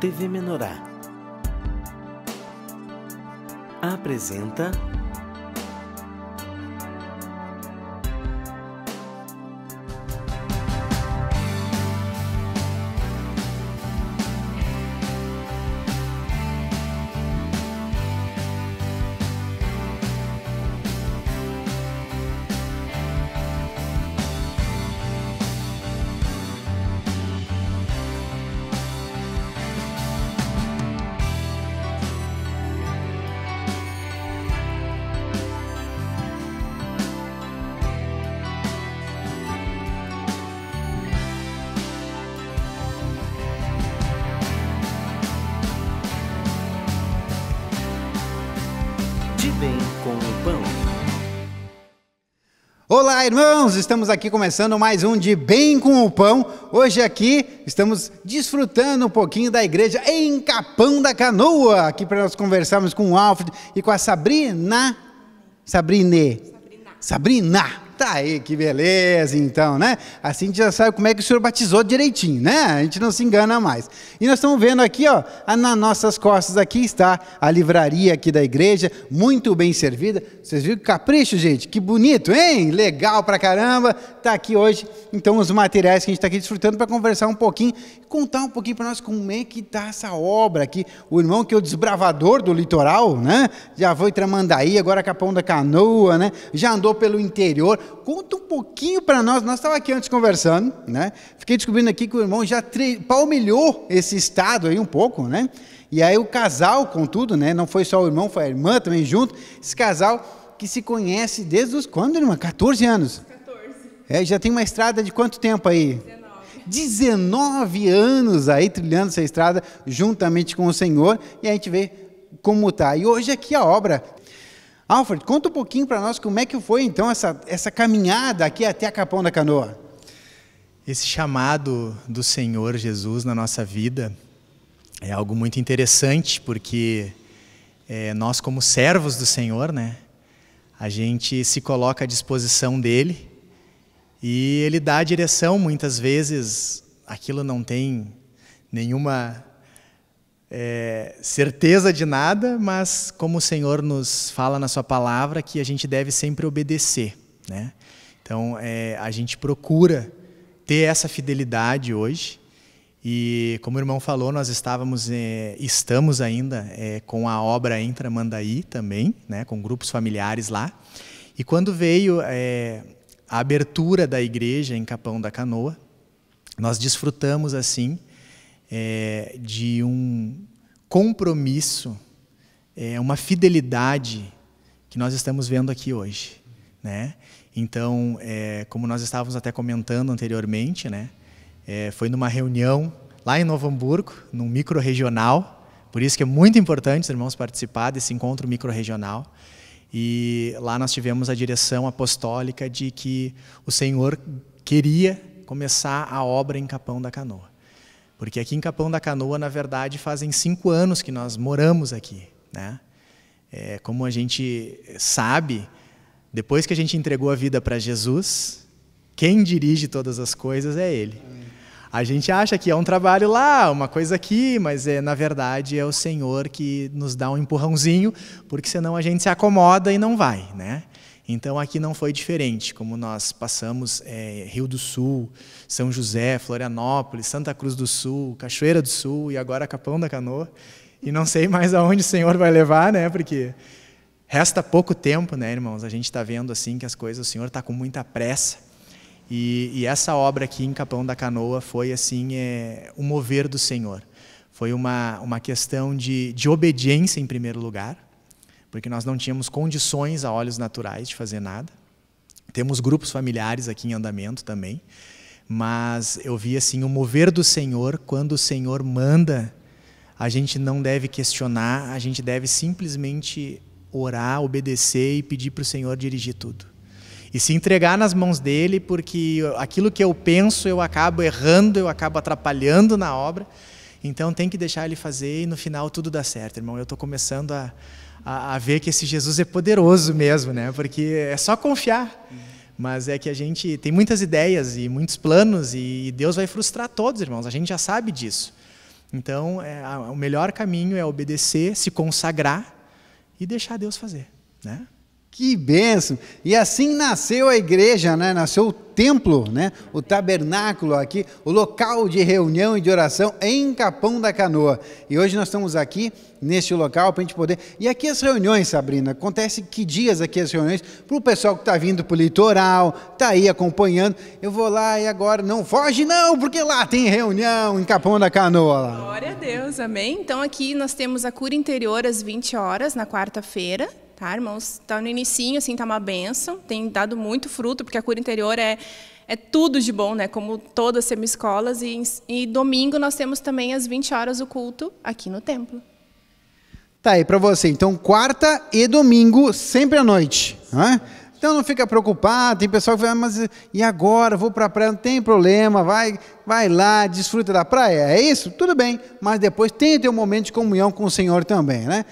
TV Menorá apresenta Olá, irmãos! Estamos aqui começando mais um de Bem com o Pão. Hoje aqui estamos desfrutando um pouquinho da igreja em Capão da Canoa, aqui para nós conversarmos com o Alfred e com a Sabrina. Sabrine. Sabrina. Sabrina Tá aí, que beleza, então, né? Assim a gente já sabe como é que o senhor batizou direitinho, né? A gente não se engana mais. E nós estamos vendo aqui, ó, nas nossas costas aqui está a livraria aqui da igreja, muito bem servida. Vocês viram que capricho, gente? Que bonito, hein? Legal pra caramba. Tá aqui hoje, então, os materiais que a gente está aqui desfrutando para conversar um pouquinho, contar um pouquinho para nós como é que tá essa obra aqui. O irmão que é o desbravador do litoral, né? Já foi Tramandaí, agora Capão da Canoa, né? Já andou pelo interior, Conta um pouquinho para nós. Nós estávamos aqui antes conversando, né? Fiquei descobrindo aqui que o irmão já palmilhou esse estado aí um pouco, né? E aí o casal, contudo, né? Não foi só o irmão, foi a irmã também junto. Esse casal que se conhece desde os quando, irmã? 14 anos. 14. É, já tem uma estrada de quanto tempo aí? 19. 19 anos aí trilhando essa estrada juntamente com o Senhor, e a gente vê como está. E hoje aqui a obra Alfred, conta um pouquinho para nós como é que foi então essa, essa caminhada aqui até a Capão da Canoa. Esse chamado do Senhor Jesus na nossa vida é algo muito interessante, porque é, nós, como servos do Senhor, né, a gente se coloca à disposição dele e ele dá a direção. Muitas vezes aquilo não tem nenhuma é, certeza de nada, mas como o Senhor nos fala na Sua palavra, que a gente deve sempre obedecer. Né? Então, é, a gente procura ter essa fidelidade hoje. E, como o irmão falou, nós estávamos, é, estamos ainda é, com a obra Intra Mandaí também, né, com grupos familiares lá. E quando veio é, a abertura da igreja em Capão da Canoa, nós desfrutamos, assim, é, de um compromisso, é, uma fidelidade que nós estamos vendo aqui hoje. Né? Então, é, como nós estávamos até comentando anteriormente, né, é, foi numa reunião lá em Novo Hamburgo, num micro-regional, por isso que é muito importante os irmãos participar desse encontro micro-regional. E lá nós tivemos a direção apostólica de que o Senhor queria começar a obra em Capão da Canoa. Porque aqui em Capão da Canoa, na verdade, fazem cinco anos que nós moramos aqui. Né? É, como a gente sabe, depois que a gente entregou a vida para Jesus, quem dirige todas as coisas é Ele. A gente acha que é um trabalho lá, uma coisa aqui, mas é, na verdade é o Senhor que nos dá um empurrãozinho, porque senão a gente se acomoda e não vai. Né? Então aqui não foi diferente, como nós passamos é, Rio do Sul, São José, Florianópolis, Santa Cruz do Sul, Cachoeira do Sul e agora Capão da Canoa. E não sei mais aonde o Senhor vai levar, né? Porque resta pouco tempo, né, irmãos? A gente está vendo assim que as coisas, o Senhor está com muita pressa. E, e, essa obra aqui em Capão da Canoa foi assim é, um mover do Senhor. Foi uma, uma questão de, de obediência em primeiro lugar porque nós não tínhamos condições a olhos naturais de fazer nada. Temos grupos familiares aqui em andamento também, mas eu vi assim o mover do Senhor quando o Senhor manda, a gente não deve questionar, a gente deve simplesmente orar, obedecer e pedir para o Senhor dirigir tudo. E se entregar nas mãos dele, porque aquilo que eu penso eu acabo errando, eu acabo atrapalhando na obra. Então tem que deixar ele fazer e no final tudo dá certo, irmão. Eu estou começando a, a, a, ver que esse Jesus é poderoso mesmo, né? Porque é só confiar. Mas é que a gente tem muitas ideias e muitos planos e Deus vai frustrar todos, irmãos. A gente já sabe disso. Então, é, a, o melhor caminho é obedecer, se consagrar e deixar Deus fazer, né? Que benção! E assim nasceu a igreja, né? nasceu o templo, né? o tabernáculo aqui, o local de reunião e de oração em Capão da Canoa. E hoje nós estamos aqui neste local para a gente poder. E aqui as reuniões, Sabrina, acontece que dias aqui as reuniões, para o pessoal que está vindo para o litoral, está aí acompanhando. Eu vou lá e agora não foge, não, porque lá tem reunião em Capão da Canoa. Lá. Glória a Deus, amém. Então aqui nós temos a cura interior às 20 horas, na quarta-feira tá, irmãos? Está no inicinho, assim, está uma benção, tem dado muito fruto, porque a cura interior é, é tudo de bom, né? Como todas as semiescolas. E, e domingo nós temos também às 20 horas o culto aqui no templo. Tá aí para você. Então, quarta e domingo, sempre à noite. Né? Então não fica preocupado, tem pessoal que fala, mas e agora? Vou para a praia, não tem problema, vai, vai lá, desfruta da praia. É isso? Tudo bem, mas depois tem o teu momento de comunhão com o Senhor também, né?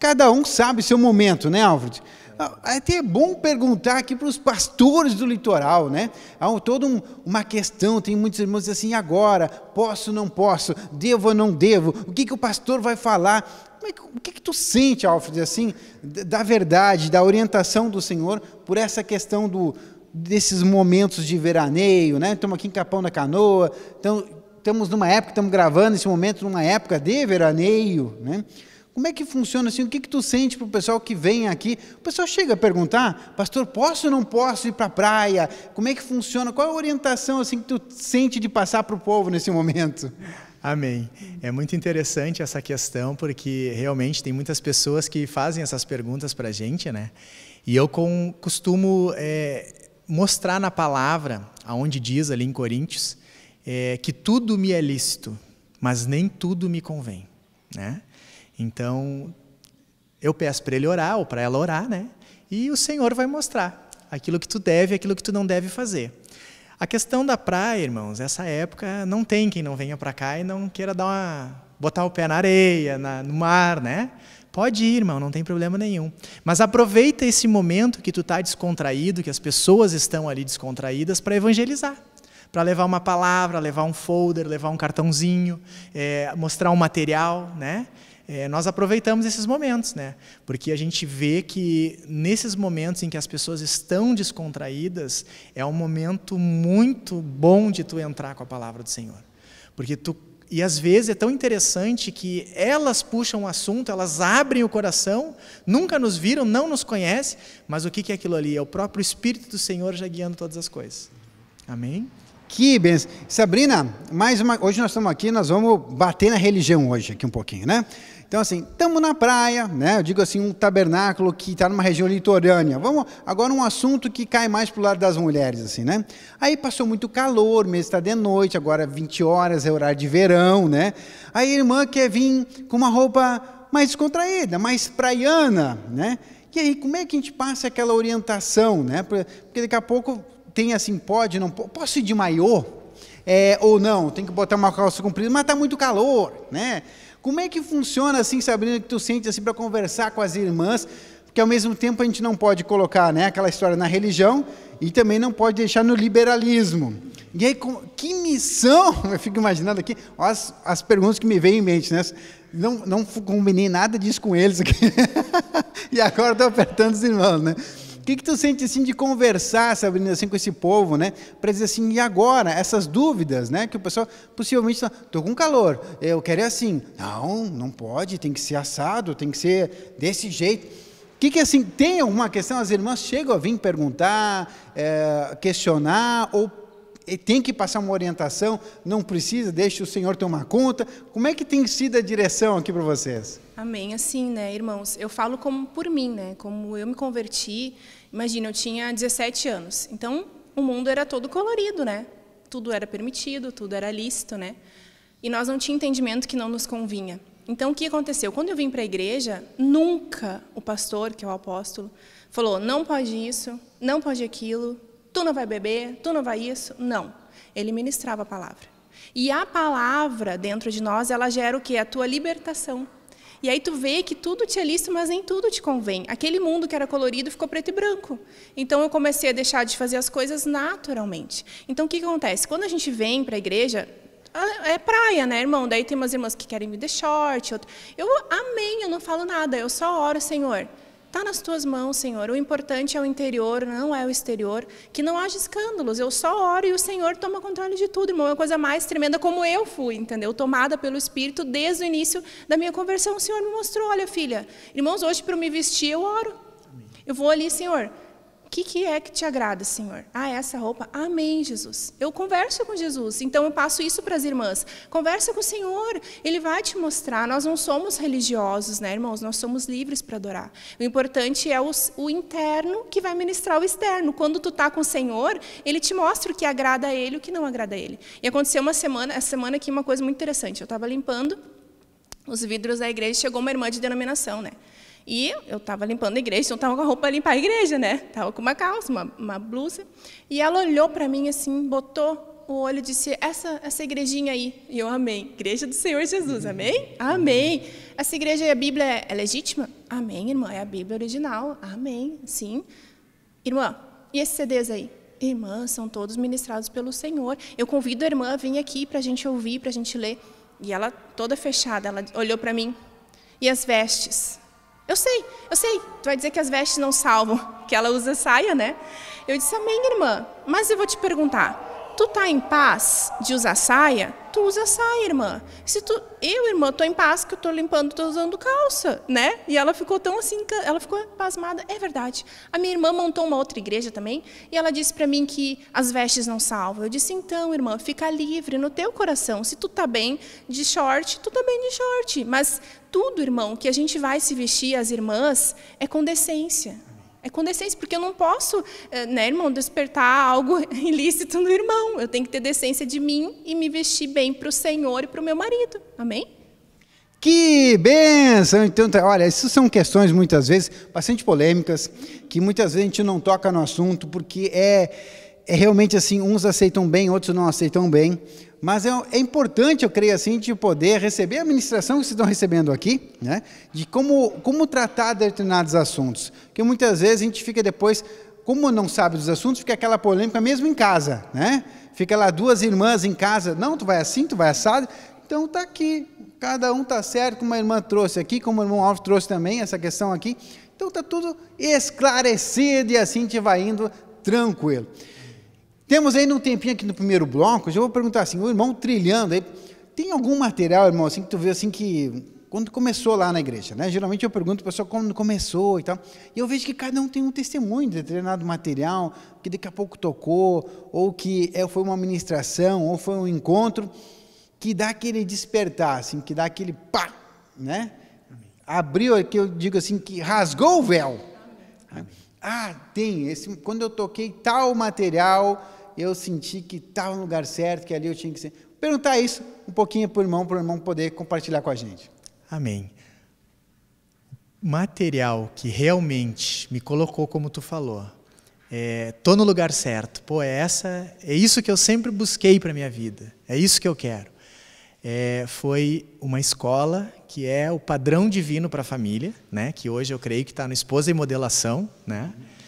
Cada um sabe seu momento, né, Alfred? Ah, até é bom perguntar aqui para os pastores do litoral, né? Há toda um, uma questão, tem muitos irmãos assim, agora, posso, não posso, devo ou não devo, o que, que o pastor vai falar? É que, o que, que tu sente, Alfred, assim, da verdade, da orientação do Senhor por essa questão do, desses momentos de veraneio, né? Estamos aqui em Capão da Canoa, então, estamos numa época, estamos gravando esse momento numa época de veraneio, né? Como é que funciona assim? O que, que tu sente para o pessoal que vem aqui? O pessoal chega a perguntar, pastor, posso ou não posso ir para a praia? Como é que funciona? Qual a orientação assim que tu sente de passar para o povo nesse momento? Amém. É muito interessante essa questão, porque realmente tem muitas pessoas que fazem essas perguntas para a gente, né? E eu com, costumo é, mostrar na palavra, aonde diz ali em Coríntios, é, que tudo me é lícito, mas nem tudo me convém, né? Então, eu peço para ele orar ou para ela orar, né? E o Senhor vai mostrar aquilo que tu deve e aquilo que tu não deve fazer. A questão da praia, irmãos, essa época não tem quem não venha para cá e não queira dar uma botar o pé na areia, na, no mar, né? Pode ir, irmão, não tem problema nenhum. Mas aproveita esse momento que tu está descontraído, que as pessoas estão ali descontraídas, para evangelizar. Para levar uma palavra, levar um folder, levar um cartãozinho, é, mostrar um material, né? é, nós aproveitamos esses momentos, né? Porque a gente vê que nesses momentos em que as pessoas estão descontraídas, é um momento muito bom de tu entrar com a palavra do Senhor. Porque tu e às vezes é tão interessante que elas puxam o assunto, elas abrem o coração, nunca nos viram, não nos conhecem, mas o que é aquilo ali? É o próprio Espírito do Senhor já guiando todas as coisas. Amém? Que benção. Sabrina, mais uma. Hoje nós estamos aqui, nós vamos bater na religião hoje aqui um pouquinho, né? Então, assim, estamos na praia, né? Eu digo assim, um tabernáculo que está numa região litorânea. Vamos agora um assunto que cai mais para o lado das mulheres, assim, né? Aí passou muito calor, mês está de noite, agora 20 horas é horário de verão, né? Aí a irmã quer vir com uma roupa mais descontraída, mais praiana, né? E aí, como é que a gente passa aquela orientação, né? Porque daqui a pouco tem assim, pode, não pode. Posso ir de maiô? É, ou não, tem que botar uma calça comprida, mas está muito calor, né? Como é que funciona assim, Sabrina, que tu sente assim para conversar com as irmãs? Porque ao mesmo tempo a gente não pode colocar, né, aquela história na religião e também não pode deixar no liberalismo. E aí, que missão? Eu fico imaginando aqui as, as perguntas que me vêm em mente, né? Não, não combinei nada disso com eles aqui. e agora estou apertando os irmãos, né? que, que tu sente assim de conversar, Sabrina, assim com esse povo, né? Para dizer assim, e agora? Essas dúvidas, né? Que o pessoal possivelmente está, tô com calor, eu quero é assim. Não, não pode, tem que ser assado, tem que ser desse jeito. O que, que assim, tem alguma questão? As irmãs chegam a vir perguntar, é, questionar, ou eh, tem que passar uma orientação, não precisa, deixa o Senhor tomar conta. Como é que tem sido a direção aqui para vocês? Amém. Assim, né, irmãos, eu falo como por mim, né? Como eu me converti. Imagina, eu tinha 17 anos. Então, o mundo era todo colorido, né? Tudo era permitido, tudo era lícito, né? E nós não tinha entendimento que não nos convinha. Então, o que aconteceu? Quando eu vim para a igreja, nunca o pastor, que é o apóstolo, falou: "Não pode isso, não pode aquilo, tu não vai beber, tu não vai isso". Não. Ele ministrava a palavra. E a palavra dentro de nós, ela gera o que? A tua libertação. E aí tu vê que tudo te é lícito, mas nem tudo te convém. Aquele mundo que era colorido ficou preto e branco. Então eu comecei a deixar de fazer as coisas naturalmente. Então o que, que acontece? Quando a gente vem para a igreja, ah, é praia, né, irmão? Daí tem umas irmãs que querem me deixar, short. Outro. Eu amei, eu não falo nada, eu só oro, Senhor. Está nas tuas mãos, Senhor. O importante é o interior, não é o exterior. Que não haja escândalos. Eu só oro e o Senhor toma controle de tudo, irmão. É uma coisa mais tremenda como eu fui, entendeu? Tomada pelo Espírito desde o início da minha conversão. O Senhor me mostrou, olha, filha. Irmãos, hoje para eu me vestir, eu oro. Eu vou ali, Senhor. O que, que, é que te agrada, Senhor? Ah, essa roupa? Amém, Jesus. Eu converso com Jesus, então eu passo isso para as irmãs. Conversa com o Senhor, Ele vai te mostrar. Nós não somos religiosos, né, irmãos? Nós somos livres para adorar. O importante é o, o, interno que vai ministrar o externo. Quando tu tá com o Senhor, Ele te mostra o que agrada a Ele e o que não agrada a Ele. E aconteceu uma semana, essa semana aqui, uma coisa muito interessante. Eu estava limpando os vidros da igreja e chegou uma irmã de denominação, né? E eu estava limpando a igreja, então estava com a roupa para limpar a igreja, né? Estava com uma calça, uma, uma blusa. E ela olhou para mim assim, botou o olho e disse: essa, essa igrejinha aí. E eu amei. Igreja do Senhor Jesus, amém? Amém. Essa igreja e a Bíblia é, é legítima? Amém, irmã. É a Bíblia original. Amém, sim. Irmã, e esses CDs aí? Irmã, são todos ministrados pelo Senhor. Eu convido a irmã a vir aqui para a gente ouvir, para a gente ler. E ela, toda fechada, ela olhou para mim. E as vestes? Eu sei, eu sei. Tu vai dizer que as vestes não salvam, que ela usa saia, né? Eu disse, amém, irmã. Mas eu vou te perguntar tu tá em paz de usar saia, tu usa saia, irmã. Se tu, eu, irmã, tô em paz que eu tô limpando, tô usando calça, né? E ela ficou tão assim, ela ficou pasmada, é verdade. A minha irmã montou uma outra igreja também, e ela disse para mim que as vestes não salvam. Eu disse: "Então, irmã, fica livre no teu coração. Se tu tá bem de short, tu tá bem de short, mas tudo, irmão, que a gente vai se vestir as irmãs é com decência. É com decência porque eu não posso, eh, né, irmão, despertar algo ilícito no irmão. Eu tenho que ter decência de mim e me vestir bem para o Senhor e para o meu marido. Amém? Que benção! Então, tá, olha, essas são questões muitas vezes bastante polêmicas, que muitas vezes a gente não toca no assunto, porque é, é realmente assim: uns aceitam bem, outros não aceitam bem. Mas é, é, importante, eu creio assim, de poder receber a ministração que vocês estão recebendo aqui, né? de como, como tratar determinados assuntos. Porque muitas vezes a gente fica depois, como não sabe dos assuntos, fica aquela polêmica mesmo em casa. Né? Fica lá duas irmãs em casa, não, tu vai assim, tu vai assado. Então tá aqui, cada um tá certo, como a irmã trouxe aqui, como o irmão Alves trouxe também essa questão aqui. Então tá tudo esclarecido e assim a gente vai indo tranquilo. Temos aí um tempinho aqui no primeiro bloco, já vou perguntar assim, o irmão trilhando aí, tem algum material, irmão, assim, que tu vê assim que quando começou lá na igreja, né? Geralmente eu pergunto para pessoal quando começou e tal. E eu vejo que cada um tem um testemunho de determinado material, que daqui a pouco tocou, ou que é, foi uma ministração, ou foi um encontro, que dá aquele despertar, assim, que dá aquele pá, né? Abriu, que eu digo assim, que rasgou o véu. Ah, tem, esse, quando eu toquei tal material, eu senti que estava no lugar certo, que ali eu tinha que ser. Perguntar isso um pouquinho para o irmão, para o irmão poder compartilhar com a gente. Amém. Material que realmente me colocou como tu falou. É, tô no lugar certo. Pô, é essa, é isso que eu sempre busquei para minha vida. É isso que eu quero. É, foi uma escola que é o padrão divino para a família, né? Que hoje eu creio que está no esposa e modelação, né? Uhum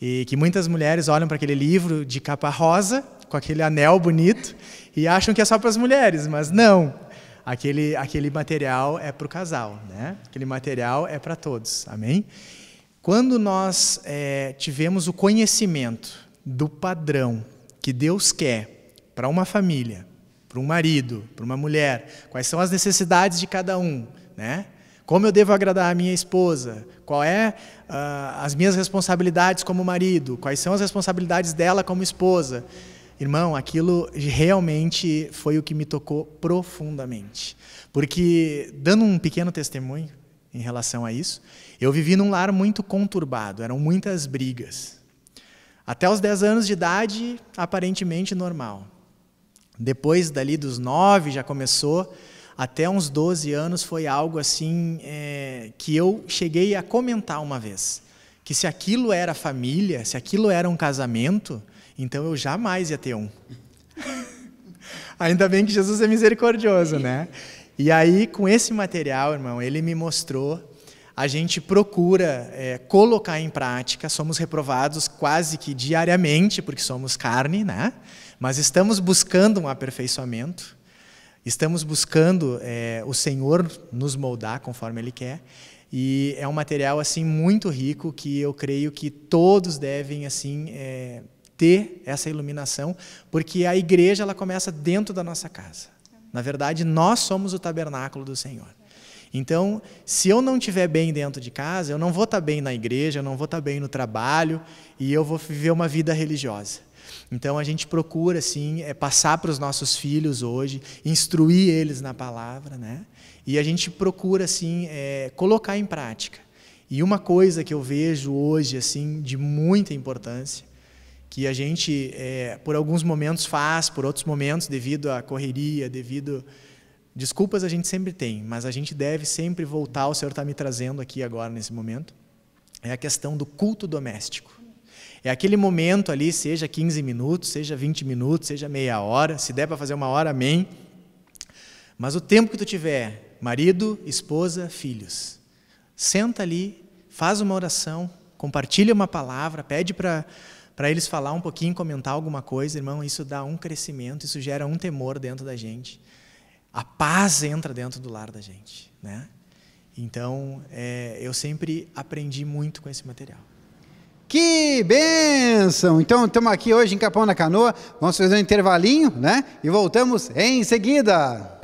e que muitas mulheres olham para aquele livro de capa rosa, com aquele anel bonito, e acham que é só para as mulheres, mas não. Aquele, aquele material é para o casal, né? aquele material é para todos, amém? Quando nós é, tivemos o conhecimento do padrão que Deus quer para uma família, para um marido, para uma mulher, quais são as necessidades de cada um, né? Como eu devo agradar a minha esposa? Qual é uh, as minhas responsabilidades como marido? Quais são as responsabilidades dela como esposa? Irmão, aquilo realmente foi o que me tocou profundamente. Porque, dando um pequeno testemunho em relação a isso, eu vivi num lar muito conturbado, eram muitas brigas. Até os 10 anos de idade, aparentemente normal. Depois dali dos 9 já começou até uns 12 anos foi algo assim é, que eu cheguei a comentar uma vez. Que se aquilo era família, se aquilo era um casamento, então eu jamais ia ter um. Ainda bem que Jesus é misericordioso, né? E aí, com esse material, irmão, ele me mostrou a gente procura é, colocar em prática, somos reprovados quase que diariamente, porque somos carne, né? mas estamos buscando um aperfeiçoamento. Estamos buscando é, o Senhor nos moldar conforme Ele quer. E é um material assim muito rico que eu creio que todos devem assim é, ter essa iluminação, porque a igreja ela começa dentro da nossa casa. Na verdade, nós somos o tabernáculo do Senhor. Então, se eu não estiver bem dentro de casa, eu não vou estar bem na igreja, eu não vou estar bem no trabalho e eu vou viver uma vida religiosa. Então a gente procura assim é passar para os nossos filhos hoje, instruir eles na palavra, né? E a gente procura assim é, colocar em prática. E uma coisa que eu vejo hoje assim de muita importância que a gente é, por alguns momentos faz, por outros momentos devido à correria, devido desculpas a gente sempre tem, mas a gente deve sempre voltar. O Senhor está me trazendo aqui agora nesse momento é a questão do culto doméstico. É aquele momento ali, seja 15 minutos, seja 20 minutos, seja meia hora, se der para fazer uma hora, amém. Mas o tempo que tu tiver, marido, esposa, filhos, senta ali, faz uma oração, compartilha uma palavra, pede para para eles falar um pouquinho, comentar alguma coisa, irmão, isso dá um crescimento, isso gera um temor dentro da gente. A paz entra dentro do lar da gente, né? Então, é, eu sempre aprendi muito com esse material. Que benção! Então estamos aqui hoje em Capão da Canoa, vamos fazer um intervalinho, né? E voltamos em seguida.